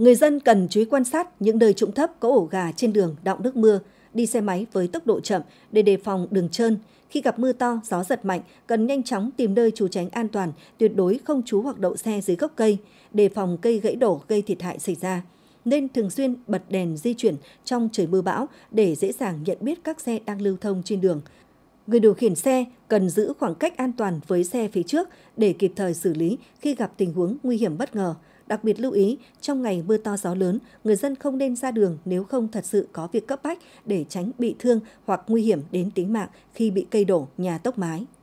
Người dân cần chú ý quan sát những nơi trụng thấp có ổ gà trên đường đọng nước mưa, đi xe máy với tốc độ chậm để đề phòng đường trơn. Khi gặp mưa to, gió giật mạnh, cần nhanh chóng tìm nơi trú tránh an toàn, tuyệt đối không trú hoặc đậu xe dưới gốc cây, đề phòng cây gãy đổ gây thiệt hại xảy ra. Nên thường xuyên bật đèn di chuyển trong trời mưa bão để dễ dàng nhận biết các xe đang lưu thông trên đường. Người điều khiển xe cần giữ khoảng cách an toàn với xe phía trước để kịp thời xử lý khi gặp tình huống nguy hiểm bất ngờ. Đặc biệt lưu ý, trong ngày mưa to gió lớn, người dân không nên ra đường nếu không thật sự có việc cấp bách để tránh bị thương hoặc nguy hiểm đến tính mạng khi bị cây đổ, nhà tốc mái.